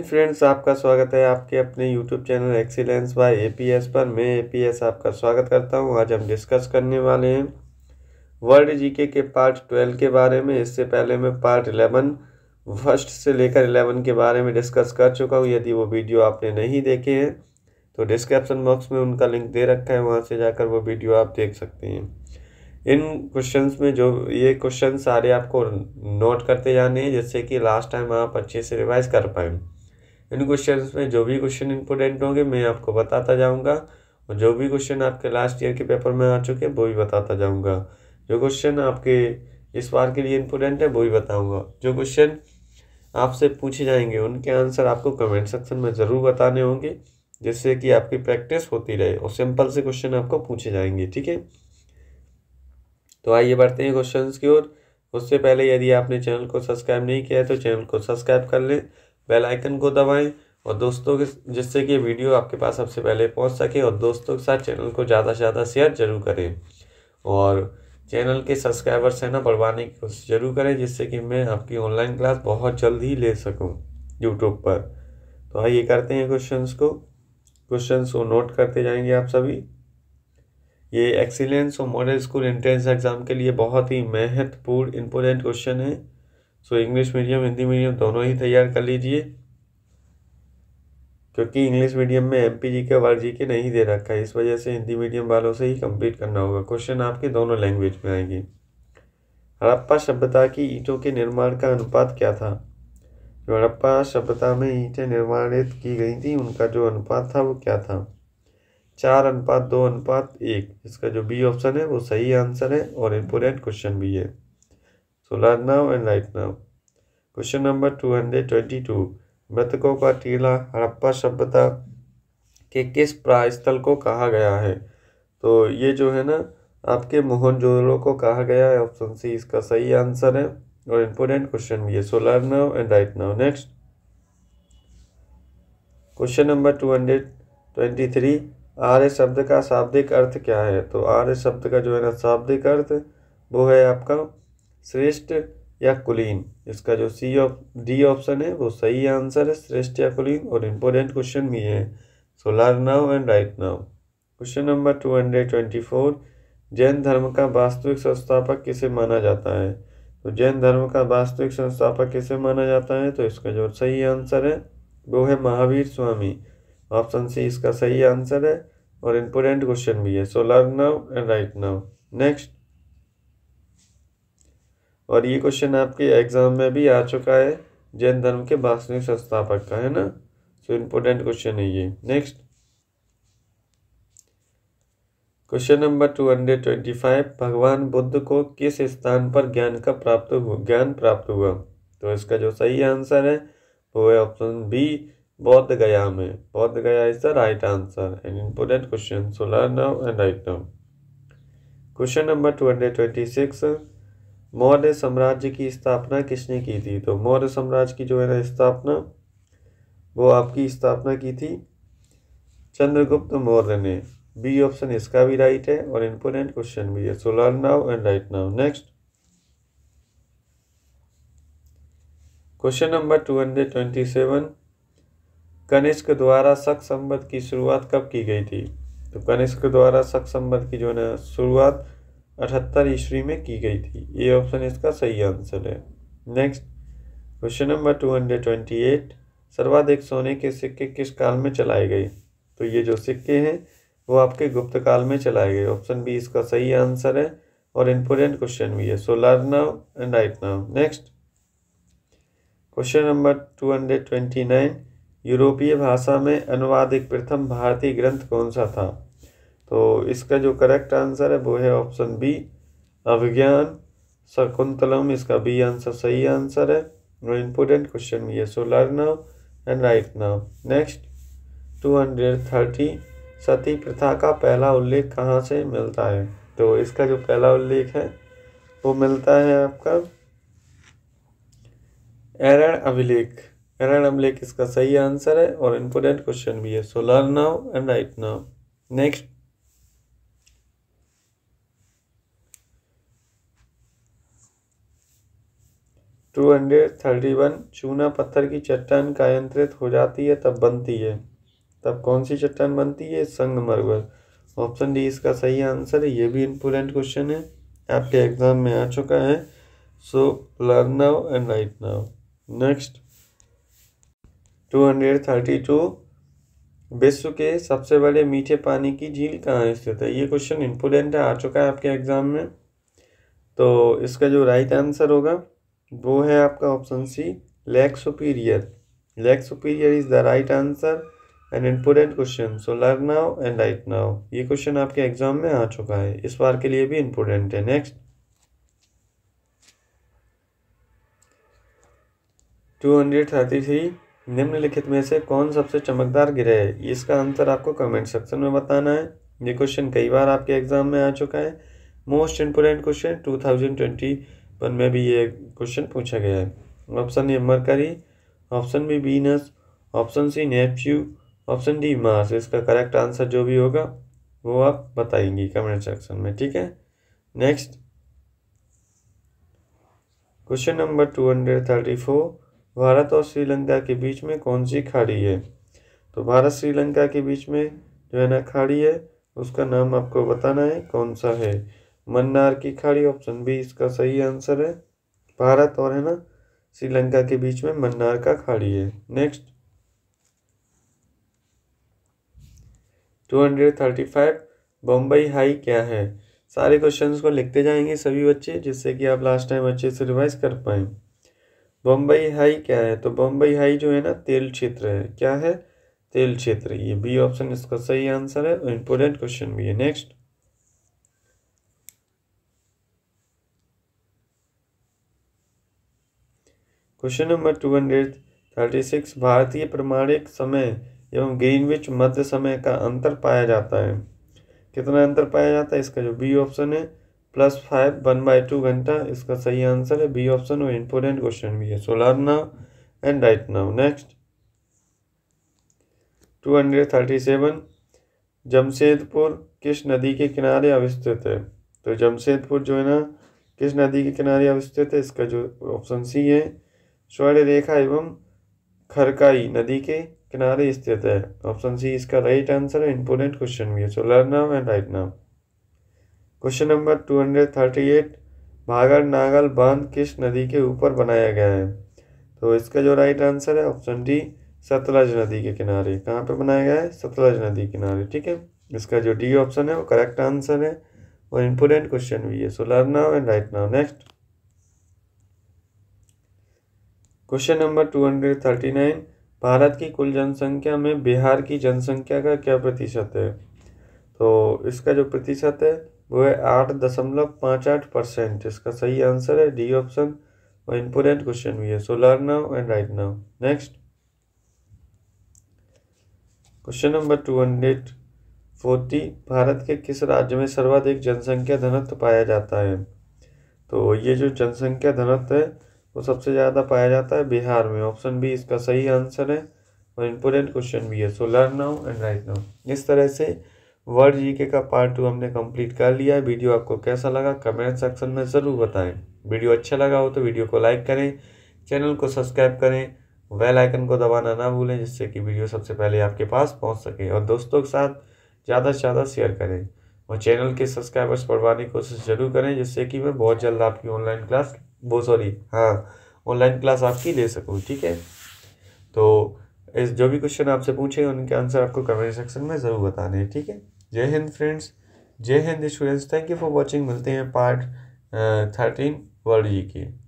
friends आपका स्वागत है आपके अपने YouTube channel excellence by APS पर मैं एपीएस आपका स्वागत करता हूं आज हम डिस्कस करने वाले हैं वर्ल्ड जीके के पार्ट ट्वेल्व के बारे में इससे पहले मैं पार्ट इलेवन फर्स्ट से लेकर इलेवन के बारे में डिस्कस कर चुका हूं यदि वो वीडियो आपने नहीं देखे हैं तो डिस्क्रिप्सन बॉक्स में उनका लिंक दे रखा है वहाँ से जाकर वो वीडियो आप देख सकते हैं इन क्वेश्चन में जो ये क्वेश्चन सारे आपको नोट करते जाने हैं जिससे कि लास्ट टाइम आप अच्छे से रिवाइज कर पाएँ इन क्वेश्चन में जो भी क्वेश्चन इंपोर्टेंट होंगे मैं आपको बताता जाऊँगा और जो भी क्वेश्चन आपके लास्ट ईयर के पेपर में आ चुके हैं वो भी बताता जाऊँगा जो क्वेश्चन आपके इस बार के लिए इंपोर्टेंट है वो भी बताऊँगा जो क्वेश्चन आपसे पूछे जाएंगे उनके आंसर आपको कमेंट सेक्शन में ज़रूर बताने होंगे जिससे कि आपकी प्रैक्टिस होती रहे और सिंपल से क्वेश्चन आपको पूछे जाएंगे ठीक है तो आइए बढ़ते हैं क्वेश्चन की ओर उससे पहले यदि आपने चैनल को सब्सक्राइब नहीं किया है तो चैनल को सब्सक्राइब कर लें बेल आइकन को दबाएं और दोस्तों के जिससे कि वीडियो आपके पास सबसे पहले पहुंच सके और दोस्तों के साथ चैनल को ज़्यादा से ज़्यादा शेयर जरूर करें और चैनल के सब्सक्राइबर्स है ना बढ़वाने की कोशिश जरूर करें जिससे कि मैं आपकी ऑनलाइन क्लास बहुत जल्द ही ले सकूँ यूट्यूब पर तो आइए करते हैं क्वेश्चंस को क्वेश्चंस को नोट करते जाएंगे आप सभी ये एक्सीलेंस और मॉडल स्कूल एंट्रेंस एग्ज़ाम के लिए बहुत ही महत्वपूर्ण इम्पोर्टेंट क्वेश्चन है so English medium Hindi medium दोनों ही तैयार कर लीजिए क्योंकि इंग्लिश मीडियम में एम पी जी के वार जी के नहीं दे रखा है इस वजह से हिंदी मीडियम वालों से ही कंप्लीट करना होगा क्वेश्चन आपके दोनों लैंग्वेज में आएंगे हड़प्पा सभ्यता की ईंटों के निर्माण का अनुपात क्या था जो हड़प्पा सभ्यता में ईंटें निर्माणित की गई थी उनका जो अनुपात था वो क्या था चार अनुपात दो अनुपात एक इसका जो बी ऑप्शन है वो सही आंसर है और इम्पोर्टेंट क्वेश्चन भी है तो learn and write now question number two hundred twenty two मृतकों का टीला हड़प्पा सभ्यता के किस प्रायस्थल को कहा गया है तो ये जो है ना आपके मोहनजोदड़ो को कहा गया है ऑप्शन सी इसका सही आंसर है और इम्पोर्टेंट क्वेश्चन भी है so learn now and write now next question number two hundred twenty three आर्य शब्द का शाब्दिक अर्थ क्या है तो आर्य शब्द का जो है ना शाब्दिक अर्थ वो है आपका श्रेष्ठ या कुलीन इसका जो सी ऑफ डी ऑप्शन है वो सही आंसर है श्रेष्ठ या कुलीन और इम्पोर्टेंट क्वेश्चन भी है so learn now and write now question number two hundred twenty four Jain धर्म का वास्तविक संस्थापक किसे माना जाता है तो जैन धर्म का वास्तविक संस्थापक किसे माना जाता है तो इसका जो सही आंसर है वो है महावीर स्वामी ऑप्शन सी इसका सही आंसर है और इम्पोर्टेंट क्वेश्चन भी है so now and write now next और ये क्वेश्चन आपके एग्जाम में भी आ चुका है जैन धर्म के वास्तविक संस्थापक का है ना सो इम्पोर्टेंट क्वेश्चन है ये next question number two hundred twenty five भगवान बुद्ध को किस स्थान पर ज्ञान का प्राप्त हुआ ज्ञान प्राप्त हुआ तो इसका जो सही आंसर है वो है ऑप्शन बी बौद्ध गया में Bodh Gaya is the right answer and important question so learn now and write now question number two hundred twenty six Maurya साम्राज्य की स्थापना किसने की थी तो मौर्य साम्राज्य की जो है ना स्थापना वो आपकी स्थापना की थी चंद्रगुप्त मौर्य ने बी ऑप्शन इसका भी राइट है और इंपोर्टेंट क्वेश्चन भी है so learn now and write now next question number two hundred twenty seven Kanishka द्वारा शक संबद्ध की शुरुआत कब की गई थी तो कनिष्क द्वारा शक संबद्ध की जो है ना शुरुआत अठहत्तर ईस्वी में की गई थी ये ऑप्शन इसका सही आंसर है next question number two hundred twenty eight सर्वाधिक सोने के सिक्के किस काल में चलाए गए तो ये जो सिक्के हैं वो आपके गुप्त काल में चलाए गए ऑप्शन बी इसका सही आंसर है और इम्पोर्टेंट क्वेश्चन भी है so learn now and write now next question number two hundred twenty nine यूरोपीय भाषा में अनुवादिक प्रथम भारतीय ग्रंथ कौन सा था तो इसका जो करेक्ट आंसर है वो है ऑप्शन बी अभिज्ञान शकुंतलम इसका बी आंसर सही आंसर है और इम्पोर्टेंट क्वेश्चन भी है so learn now and write now next two hundred thirty sati प्रथा का पहला उल्लेख कहाँ से मिलता है तो इसका जो पहला उल्लेख है वो मिलता है आपका एरण अभिलेख एरण अभिलेख इसका सही आंसर है और इम्पोर्टेंट क्वेश्चन भी है so learn now and write now next two hundred thirty one चूना पत्थर की चट्टान कायंत्रित हो जाती है तब बनती है तब कौन सी चट्टान बनती है संगमरमर ऑप्शन डी इसका सही आंसर है ये भी इम्पोर्टेंट क्वेश्चन है आपके एग्जाम में आ चुका है so learn now and write now next two hundred thirty two विश्व के सबसे बड़े मीठे पानी की झील कहाँ स्थित है ये क्वेश्चन इम्पोर्टेंट है आ चुका है आपके एग्ज़ाम में तो इसका जो राइट आंसर होगा वो है आपका option C leg superior leg superior is the right answer and important question so learn now and write now ये क्वेश्चन आपके एग्जाम में आ चुका है इस बार के लिए भी इम्पोर्टेंट है next two hundred thirty three निम्नलिखित में से कौन सबसे चमकदार ग्रह है इसका आंसर आपको कमेंट सेक्शन में बताना है ये क्वेश्चन कई बार आपके एग्जाम में आ चुका है most important question two thousand twenty one में भी ये क्वेश्चन पूछा गया है option A Mercury option B Venus option C Neptune option D Mars इसका करेक्ट आंसर जो भी होगा वो आप बताएंगी कमेंट सेक्शन में ठीक है next question number two hundred thirty four Bharat और श्रीलंका के बीच में कौन सी खाड़ी है तो भारत श्रीलंका के बीच में जो है ना खाड़ी है उसका नाम आपको बताना है कौन सा है मन्नार की खाड़ी ऑप्शन बी इसका सही आंसर है भारत और है ना श्रीलंका के बीच में मन्नार का खाड़ी है next two hundred thirty five Bombay high क्या है सारे क्वेश्चंस को लिखते जाएंगे सभी बच्चे जिससे कि आप लास्ट टाइम अच्छे से रिवाइज कर पाए बम्बई हाई क्या है तो बम्बई हाई जो है ना तेल क्षेत्र है क्या है तेल क्षेत्र ये बी ऑप्शन इसका सही आंसर है और इम्पोर्टेंट क्वेश्चन भी है next question number two hundred thirty six भारतीय प्रमाणिक समय एवं ग्रीनविच मध्य समय का अंतर पाया जाता है कितना अंतर पाया जाता है इसका जो बी ऑप्शन है plus five one by two घंटा इसका सही आंसर है बी ऑप्शन और इम्पोर्टेंट क्वेश्चन भी है so learn now and write now next two hundred thirty seven Jamshedpur किस नदी के किनारे अवस्थित है तो जमशेदपुर जो है ना किस नदी के किनारे अवस्थित है इसका जो ऑप्शन सी है स्वर्ण रेखा एवं खरकाई नदी के किनारे स्थित है ऑप्शन सी इसका राइट आंसर है इंपोर्टेंट क्वेश्चन भी है so learn now and write now question number two hundred thirty eight Bhakra Nangal बांध किस नदी के ऊपर बनाया गया है तो इसका जो राइट आंसर है ऑप्शन डी सतलज नदी के किनारे कहाँ पे बनाया गया है सतलज नदी किनारे ठीक है इसका जो डी ऑप्शन है वो करेक्ट आंसर है और इम्पोर्टेंट क्वेश्चन भी है so learn now and write now next question number two hundred thirty nine Bharat की कुल जनसंख्या में बिहार की जनसंख्या का क्या प्रतिशत है तो इसका जो प्रतिशत है वो है आठ दशमलव पाँच आठ परसेंट इसका सही आंसर है डी ऑप्शन और इम्पोर्टेंट क्वेश्चन भी है so learn now and write now next question number two hundred forty Bharat के किस राज्य में सर्वाधिक जनसंख्या घनत्व पाया जाता है तो ये जो जनसंख्या घनत्व है वो सबसे ज़्यादा पाया जाता है बिहार में ऑप्शन बी इसका सही आंसर है और इम्पोर्टेंट क्वेश्चन भी है so learn now and write now इस तरह से वर्ड जी के का पार्ट टू हमने कंप्लीट कर लिया है वीडियो आपको कैसा लगा कमेंट सेक्शन में ज़रूर बताएं वीडियो अच्छा लगा हो तो वीडियो को लाइक करें चैनल को सब्सक्राइब करें वेल आइकन को दबाना ना भूलें जिससे कि वीडियो सबसे पहले आपके पास पहुंच सके और दोस्तों के साथ ज़्यादा से ज़्यादा शेयर करें और चैनल के सब्सक्राइबर्स बढ़वाने की कोशिश ज़रूर करें जिससे कि मैं बहुत जल्द आपकी ऑनलाइन क्लास वो सॉरी हाँ ऑनलाइन क्लास आपकी ले सकूँ ठीक है तो इस जो भी क्वेश्चन आपसे पूछे उनके आंसर आपको कमेंट सेक्शन में ज़रूर बताने हैं ठीक है जय हिंद फ्रेंड्स जय Hind students thank you for watching मिलते हैं पार्ट थर्टीन वर्ल्ड जी के